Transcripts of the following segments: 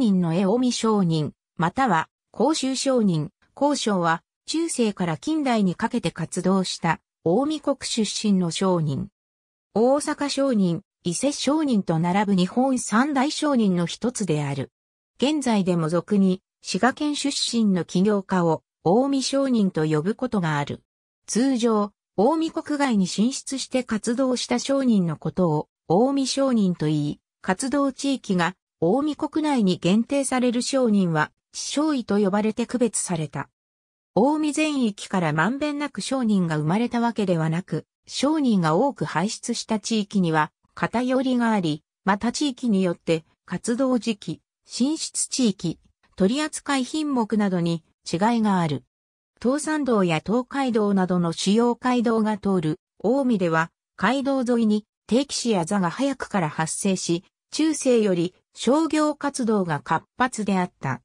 人の絵を見商人、または公衆商人、公商は中世から近代にかけて活動した大見国出身の商人。大阪商人、伊勢商人と並ぶ日本三大商人の一つである。現在でも俗に滋賀県出身の起業家を大見商人と呼ぶことがある。通常、大見国外に進出して活動した商人のことを大見商人と言い、活動地域が近江国内に限定される商人は、地商医と呼ばれて区別された。近江全域からまんべんなく商人が生まれたわけではなく、商人が多く排出した地域には、偏りがあり、また地域によって、活動時期、進出地域、取扱品目などに違いがある。東山道や東海道などの主要街道が通る、近江では、街道沿いに定期市や座が早くから発生し、中世より商業活動が活発であった。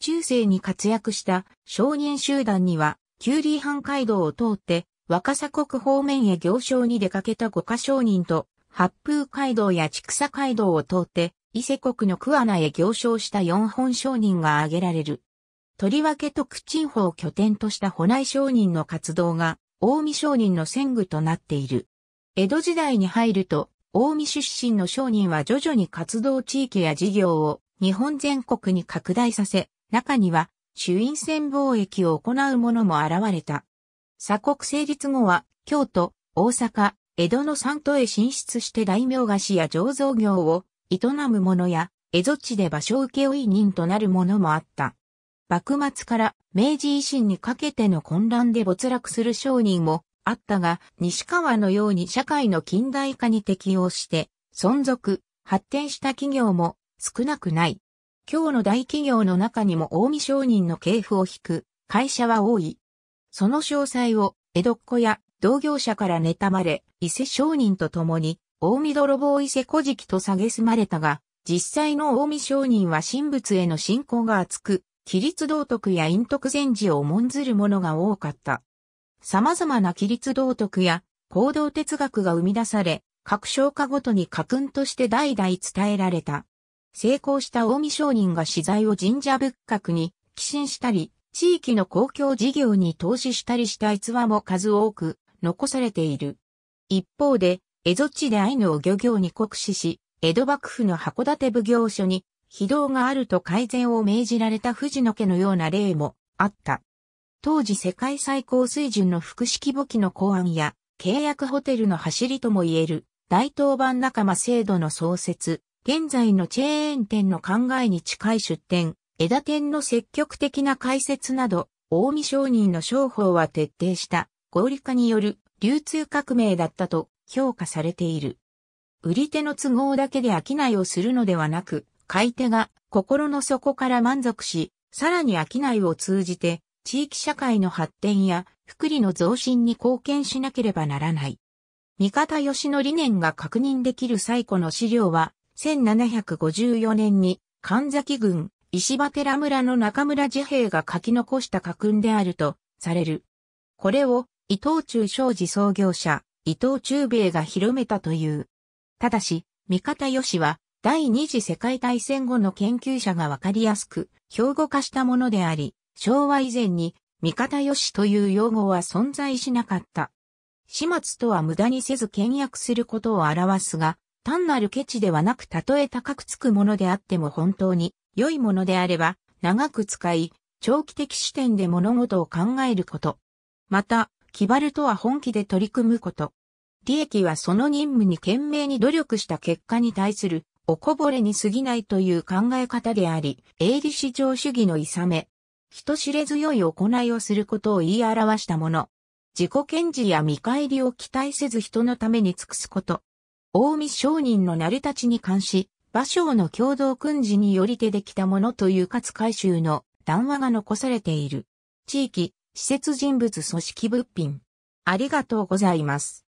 中世に活躍した商人集団には、キューリー半街道を通って、若狭国方面へ行商に出かけた五家商人と、八風街道や畜産街道を通って、伊勢国の桑名へ行商した四本商人が挙げられる。とりわけ特鎮法を拠点とした保内商人の活動が、大見商人の戦具となっている。江戸時代に入ると、近江出身の商人は徐々に活動地域や事業を日本全国に拡大させ、中には主因船貿易を行う者も現れた。鎖国成立後は京都、大阪、江戸の三都へ進出して大名菓子や醸造業を営む者や、蝦夷地で場所請負人となる者もあった。幕末から明治維新にかけての混乱で没落する商人もあったが、西川のように社会の近代化に適応して、存続、発展した企業も少なくない。今日の大企業の中にも近江商人の系譜を引く会社は多い。その詳細を江戸っ子や同業者から妬まれ、伊勢商人と共に、近江泥棒伊勢古事記と蔑まれたが、実際の近江商人は神仏への信仰が厚く、規律道徳や陰徳禅師を重んずる者が多かった。様々な規律道徳や行動哲学が生み出され、各商家ごとに家訓として代々伝えられた。成功した近江商人が資材を神社仏閣に寄進したり、地域の公共事業に投資したりした逸話も数多く残されている。一方で、江戸地でアイヌを漁業に酷使し、江戸幕府の函館奉行所に非道があると改善を命じられた藤野家のような例もあった。当時世界最高水準の複式簿記の考案や、契約ホテルの走りとも言える、大当番仲間制度の創設、現在のチェーン店の考えに近い出店、枝店の積極的な開設など、大見商人の商法は徹底した合理化による流通革命だったと評価されている。売り手の都合だけで商いをするのではなく、買い手が心の底から満足し、さらに商いを通じて地域社会の発展や福利の増進に貢献しなければならない。三方義の理念が確認できる最古の資料は、1754年に神崎郡石場寺村の中村自兵が書き残した家訓であるとされる。これを伊藤忠商事創業者、伊藤忠兵衛が広めたという。ただし、三方義は第二次世界大戦後の研究者がわかりやすく、標語化したものであり、昭和以前に、味方よしという用語は存在しなかった。始末とは無駄にせず倹約することを表すが、単なるケチではなくたとえ高くつくものであっても本当に良いものであれば、長く使い、長期的視点で物事を考えること。また、気張るとは本気で取り組むこと。利益はその任務に懸命に努力した結果に対するおこぼれに過ぎないという考え方であり、営利至上主義のいさめ、人知れず良い行いをすることを言い表したもの。自己検事や見返りを期待せず人のために尽くすこと。大見商人の成り立ちに関し、馬匠の共同訓示によりてできたものという勝海舟の談話が残されている。地域、施設人物組織物品。ありがとうございます。